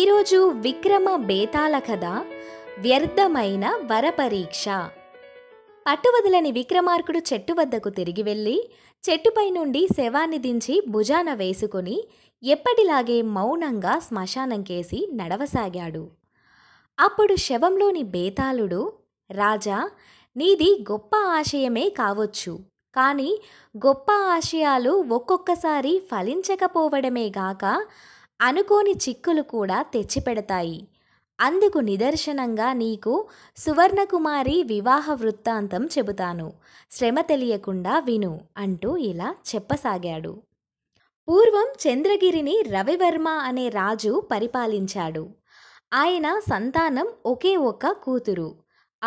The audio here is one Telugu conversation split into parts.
ఈరోజు విక్రమ బేతాల కథ వ్యర్థమైన వరపరీక్ష పట్టువదలని విక్రమార్కుడు చెట్టు వద్దకు తిరిగి వెళ్ళి చెట్టుపై నుండి శవాన్ని దించి భుజాన వేసుకుని ఎప్పటిలాగే మౌనంగా శ్మశానంకేసి నడవసాగాడు అప్పుడు శవంలోని బేతాళుడు రాజా నీది గొప్ప ఆశయమే కావచ్చు కానీ గొప్ప ఆశయాలు ఒక్కొక్కసారి ఫలించకపోవడమే గాక అనుకోని చిక్కులు కూడా తెచ్చిపెడతాయి అందుకు నిదర్శనంగా నీకు సువర్ణకుమారి వివాహ వృత్తాంతం చెబుతాను శ్రమ తెలియకుండా విను అంటూ ఇలా చెప్పసాగాడు పూర్వం చంద్రగిరిని రవివర్మ అనే రాజు పరిపాలించాడు ఆయన సంతానం ఒకే ఒక్క కూతురు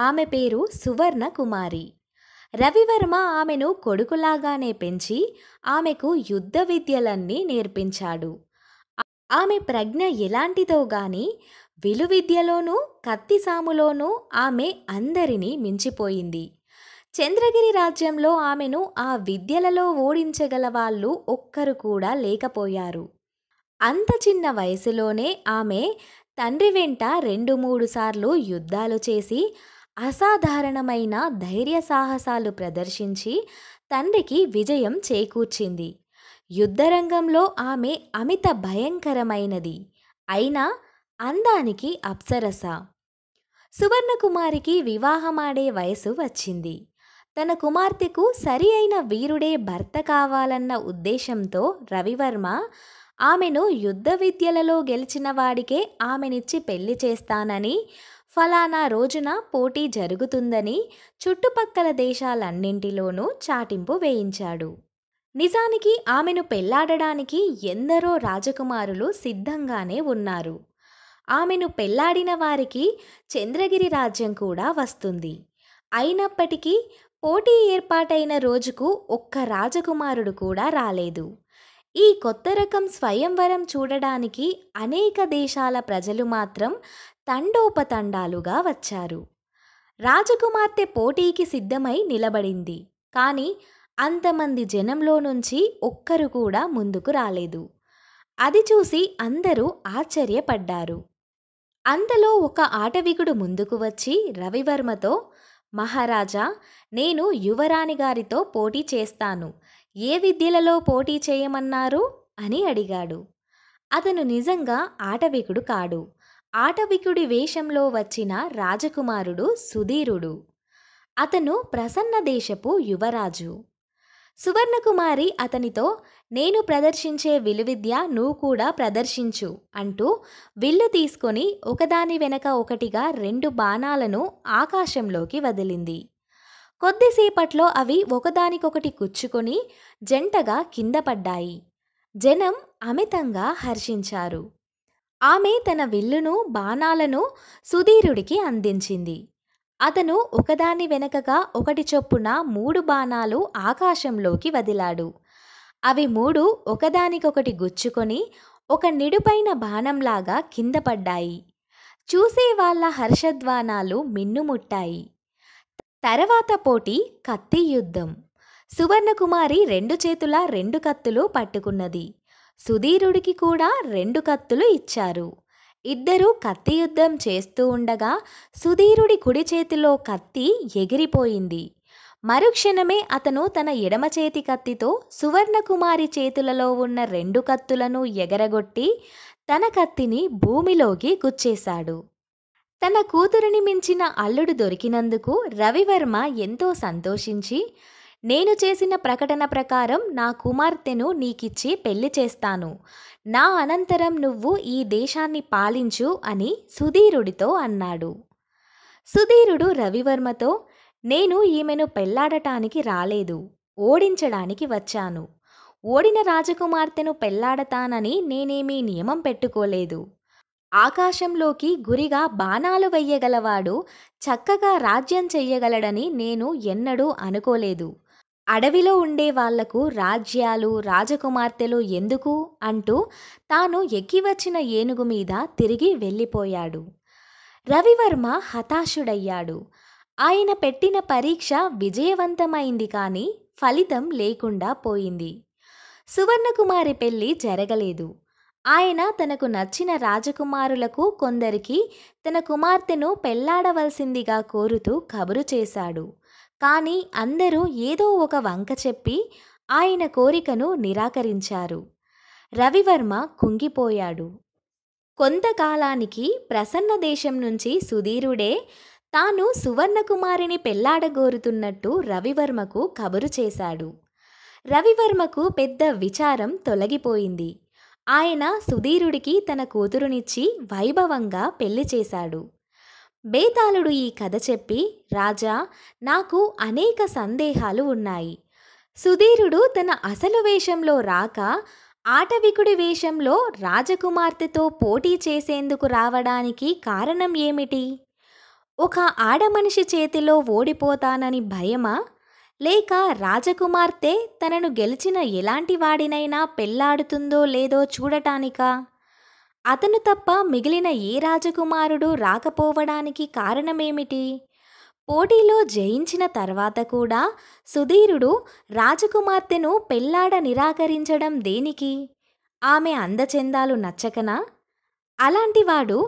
ఆమె పేరు సువర్ణ కుమారి రవివర్మ ఆమెను కొడుకులాగానే పెంచి ఆమెకు యుద్ధ విద్యలన్నీ నేర్పించాడు ఆమె ప్రజ్ఞ ఎలాంటిదో గాని విలువిద్యలోనూ కత్తి సాములోనూ ఆమె అందరినీ మించిపోయింది చంద్రగిరి రాజ్యంలో ఆమెను ఆ విద్యలలో ఓడించగల వాళ్ళు ఒక్కరు కూడా లేకపోయారు అంత చిన్న వయసులోనే ఆమె తండ్రి వెంట రెండు మూడు సార్లు యుద్ధాలు చేసి అసాధారణమైన ధైర్య సాహసాలు ప్రదర్శించి తండ్రికి విజయం చేకూర్చింది యుద్ధరంగంలో ఆమె అమిత భయంకరమైనది అయినా అందానికి అప్సరస సువర్ణకుమారికి వివాహమాడే వయసు వచ్చింది తన కుమార్తెకు సరి అయిన వీరుడే భర్త కావాలన్న ఉద్దేశంతో రవివర్మ ఆమెను యుద్ధ విద్యలలో గెలిచిన వాడికే ఆమెనిచ్చి పెళ్లి చేస్తానని ఫలానా రోజున పోటీ జరుగుతుందని చుట్టుపక్కల దేశాలన్నింటిలోనూ చాటింపు వేయించాడు నిజానికి ఆమెను పెళ్లాడడానికి ఎందరో రాజకుమారులు సిద్ధంగానే ఉన్నారు ఆమెను పెళ్లాడిన వారికి చంద్రగిరి రాజ్యం కూడా వస్తుంది అయినప్పటికీ పోటీ ఏర్పాటైన రోజుకు ఒక్క రాజకుమారుడు కూడా రాలేదు ఈ కొత్త రకం స్వయంవరం చూడడానికి అనేక దేశాల ప్రజలు మాత్రం తండోపతండాలుగా వచ్చారు రాజకుమార్తె పోటీకి సిద్ధమై నిలబడింది కానీ అంతమంది జనంలో నుంచి ఒక్కరు కూడా ముందుకు రాలేదు అది చూసి అందరూ ఆశ్చర్యపడ్డారు అంతలో ఒక ఆటవికుడు ముందుకు వచ్చి రవివర్మతో మహారాజా నేను యువరాణి గారితో పోటీ చేస్తాను ఏ విద్యలలో పోటీ చేయమన్నారు అని అడిగాడు అతను నిజంగా ఆటవికుడు కాడు ఆటవికుడి వేషంలో వచ్చిన రాజకుమారుడు సుధీరుడు అతను ప్రసన్న దేశపు యువరాజు సువర్ణకుమారి అతనితో నేను ప్రదర్శించే విలువిద్య నువ్వు కూడా ప్రదర్శించు అంటూ విల్లు తీసుకొని ఒకదాని వెనక ఒకటిగా రెండు బాణాలను ఆకాశంలోకి వదిలింది కొద్దిసేపట్లో అవి ఒకదానికొకటి గుచ్చుకొని జంటగా కింద పడ్డాయి జనం అమితంగా హర్షించారు ఆమె తన విల్లును బాణాలను సుధీరుడికి అందించింది అతను ఒకదాని వెనకగా ఒకటి చొప్పున మూడు బాణాలు ఆకాశంలోకి వదిలాడు అవి మూడు ఒకదానికొకటి గుచ్చుకొని ఒక నిడుపైన బాణంలాగా కింద పడ్డాయి చూసేవాళ్ళ హర్షధ్వానాలు మిన్నుముట్టాయి తర్వాత పోటీ కత్తి యుద్ధం సువర్ణకుమారి రెండు చేతుల రెండు కత్తులు పట్టుకున్నది సుధీరుడికి కూడా రెండు కత్తులు ఇచ్చారు ఇద్దరూ కత్తి యుద్ధం చేస్తూ ఉండగా సుధీరుడి కుడి చేతిలో కత్తి ఎగిరిపోయింది మరుక్షణమే అతను తన ఎడమ చేతి కత్తితో సువర్ణకుమారి చేతులలో ఉన్న రెండు కత్తులను ఎగరగొట్టి తన కత్తిని భూమిలోకి గుచ్చేశాడు తన కూతురిని మించిన అల్లుడు దొరికినందుకు రవివర్మ ఎంతో సంతోషించి నేను చేసిన ప్రకటన ప్రకారం నా కుమార్తెను నీకిచ్చి పెళ్లి చేస్తాను నా అనంతరం నువ్వు ఈ దేశాన్ని పాలించు అని సుధీరుడితో అన్నాడు సుధీరుడు రవివర్మతో నేను ఈమెను పెళ్లాడటానికి రాలేదు ఓడించడానికి వచ్చాను ఓడిన రాజకుమార్తెను పెళ్లాడతానని నేనేమీ నియమం పెట్టుకోలేదు ఆకాశంలోకి గురిగా బాణాలు వెయ్యగలవాడు చక్కగా రాజ్యం చెయ్యగలడని నేను ఎన్నడూ అనుకోలేదు అడవిలో ఉండే వాళ్లకు రాజ్యాలు రాజకుమార్తెలు ఎందుకు అంటూ తాను ఎక్కివచ్చిన ఏనుగు మీద తిరిగి వెళ్ళిపోయాడు రవివర్మ హతాశుడయ్యాడు ఆయన పెట్టిన పరీక్ష విజయవంతమైంది కానీ ఫలితం లేకుండా పోయింది సువర్ణకుమారి పెళ్లి జరగలేదు ఆయన తనకు నచ్చిన రాజకుమారులకు కొందరికి తన కుమార్తెను పెళ్లాడవలసిందిగా కోరుతూ కబురు చేశాడు కానీ అందరూ ఏదో ఒక వంక చెప్పి ఆయన కోరికను నిరాకరించారు రవివర్మ కుంగిపోయాడు కొంతకాలానికి ప్రసన్న దేశం నుంచి సుధీరుడే తాను సువర్ణకుమారిని పెళ్లాడగోరుతున్నట్టు రవివర్మకు కబురు చేశాడు రవివర్మకు పెద్ద విచారం తొలగిపోయింది ఆయన సుధీరుడికి తన కూతురునిచ్చి వైభవంగా పెళ్లి చేశాడు బేతాళుడు ఈ కథ చెప్పి రాజా నాకు అనేక సందేహాలు ఉన్నాయి సుధీరుడు తన అసలు వేషంలో రాక ఆటవికుడి వేషంలో రాజకుమార్తెతో పోటీ చేసేందుకు రావడానికి కారణం ఏమిటి ఒక ఆడమనిషి చేతిలో ఓడిపోతానని భయమా లేక రాజకుమార్తె తనను గెలిచిన ఎలాంటి వాడినైనా పెళ్లాడుతుందో లేదో చూడటానికా అతను తప్ప మిగిలిన ఏ రాజకుమారుడు రాకపోవడానికి కారణమేమిటి పోటీలో జయించిన తర్వాత కూడా సుధీరుడు రాజకుమార్తెను పెళ్లాడ నిరాకరించడం దేనికి ఆమె అందచందాలు నచ్చకనా అలాంటివాడు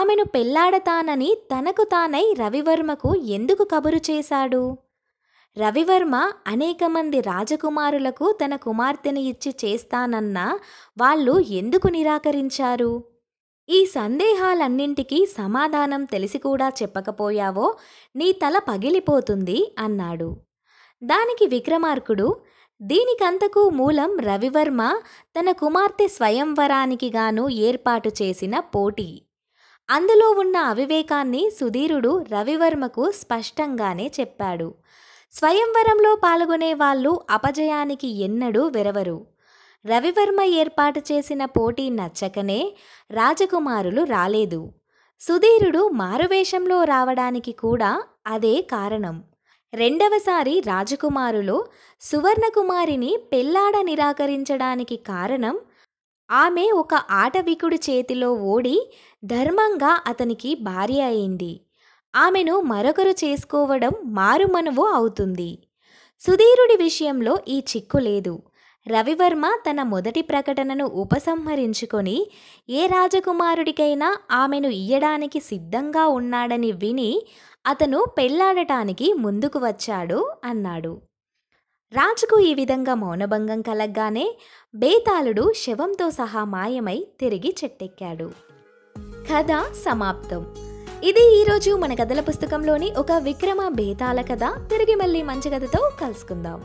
ఆమెను పెళ్లాడతానని తనకు తానై రవివర్మకు ఎందుకు కబురు చేశాడు రవివర్మ అనేక మంది రాజకుమారులకు తన కుమార్తెని ఇచ్చి చేస్తానన్నా వాళ్ళు ఎందుకు నిరాకరించారు ఈ సందేహాలన్నింటికీ సమాధానం తెలిసి కూడా చెప్పకపోయావో నీ తల పగిలిపోతుంది అన్నాడు దానికి విక్రమార్కుడు దీనికంతకు మూలం రవివర్మ తన కుమార్తె స్వయంవరానికి గాను ఏర్పాటు చేసిన పోటీ అందులో ఉన్న అవివేకాన్ని సుధీరుడు రవివర్మకు స్పష్టంగానే చెప్పాడు స్వయంవరంలో పాల్గొనే వాళ్ళు అపజయానికి ఎన్నడూ వెరవరు రవివర్మ ఏర్పాటు చేసిన పోటీ నచ్చకనే రాజకుమారులు రాలేదు సుధీరుడు మారువేషంలో రావడానికి కూడా అదే కారణం రెండవసారి రాజకుమారులో సువర్ణకుమారిని పెళ్లాడ నిరాకరించడానికి కారణం ఆమె ఒక ఆటవికుడి చేతిలో ఓడి ధర్మంగా అతనికి భార్య అయింది ఆమెను మరొకరు చేసుకోవడం మారుమనువు అవుతుంది సుధీరుడి విషయంలో ఈ చిక్కు లేదు రవివర్మ తన మొదటి ప్రకటనను ఉపసంహరించుకొని ఏ రాజకుమారుడికైనా ఆమెను ఇయ్యడానికి సిద్ధంగా ఉన్నాడని విని అతను పెళ్లాడటానికి ముందుకు వచ్చాడు అన్నాడు రాజుకు ఈ విధంగా మౌనభంగం కలగ్గానే బేతాళుడు శవంతో సహా మాయమై తిరిగి చెట్టెక్కాడు కథ సమాప్తం ఇది ఈరోజు మన కథల పుస్తకంలోని ఒక విక్రమ బేతాల కథ తిరిగి మళ్ళీ మంచి కథతో కలుసుకుందాం